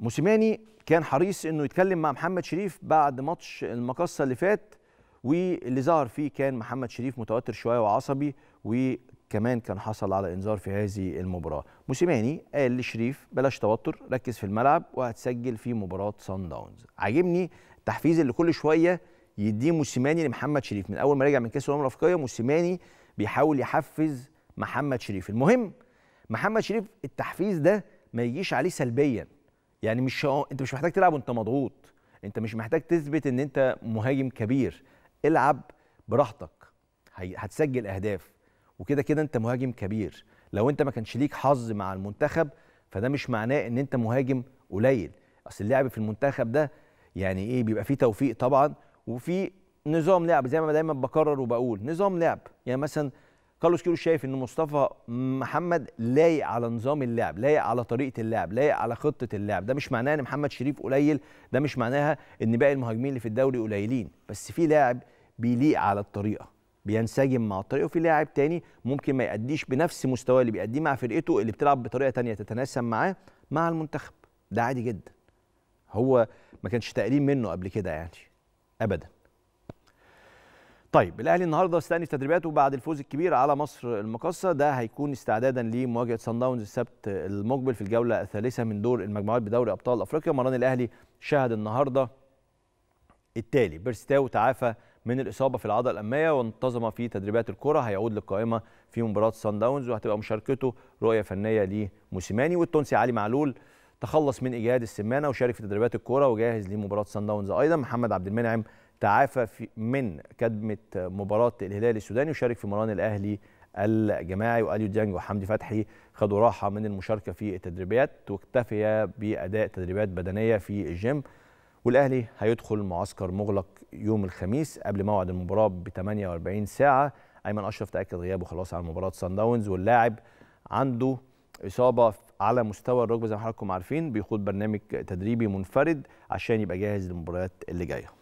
موسيماني كان حريص انه يتكلم مع محمد شريف بعد ماتش المقصه اللي فات واللي ظهر فيه كان محمد شريف متوتر شويه وعصبي وكمان كان حصل على انذار في هذه المباراه موسيماني قال لشريف بلاش توتر ركز في الملعب وهتسجل في مباراه سان داونز عاجبني التحفيز اللي كل شويه يديه موسيماني لمحمد شريف من اول ما رجع من كاس الامم الافريقيه موسيماني بيحاول يحفز محمد شريف المهم محمد شريف التحفيز ده ما يجيش عليه سلبيا يعني مش انت مش محتاج تلعب وانت مضغوط انت مش محتاج تثبت ان انت مهاجم كبير العب براحتك هتسجل اهداف وكده كده انت مهاجم كبير لو انت ما كانش ليك حظ مع المنتخب فده مش معناه ان انت مهاجم قليل اصل اللعب في المنتخب ده يعني ايه بيبقى فيه توفيق طبعا وفي نظام لعب زي ما دايما بكرر وبقول نظام لعب يعني مثلا كارلوس كيروش شايف ان مصطفى محمد لايق على نظام اللعب لايق على طريقه اللعب لايق على خطه اللعب ده مش معناه ان محمد شريف قليل ده مش معناها ان باقي المهاجمين اللي في الدوري قليلين بس في لاعب بيليق على الطريقه بينسجم مع الطريقه وفي لاعب تاني ممكن ما يأديش بنفس مستواه اللي بيأديه مع فرقته اللي بتلعب بطريقه تانية تتناسب معاه مع المنتخب ده عادي جدا هو ما كانش تقليل منه قبل كده يعني ابدا طيب الاهلي النهارده استأنف تدريباته بعد الفوز الكبير على مصر المقصه ده هيكون استعدادا لمواجهه سان داونز السبت المقبل في الجوله الثالثه من دور المجموعات بدوري ابطال افريقيا مران الاهلي شهد النهارده التالي بيرستاو تعافى من الاصابه في العضله الاماميه وانتظم في تدريبات الكره هيعود للقائمه في مباراه سان داونز وهتبقى مشاركته رؤيه فنيه لموسيماني والتونسي علي معلول تخلص من اجهاد السمانه وشارك في تدريبات الكره وجاهز لمباراه سان داونز ايضا محمد عبد المنعم تعافى في من كدمة مباراة الهلال السوداني وشارك في مران الأهلي الجماعي وأليو ديانج وحمدي فتحي خدوا راحة من المشاركة في التدريبات واكتفي بأداء تدريبات بدنية في الجيم والأهلي هيدخل معسكر مغلق يوم الخميس قبل موعد المباراة ب 48 ساعة أيمن أشرف تأكد غيابه خلاص عن مباراة سان داونز واللاعب عنده إصابة على مستوى الركبة زي ما حضراتكم عارفين بيخوض برنامج تدريبي منفرد عشان يبقى جاهز للمباريات اللي جايه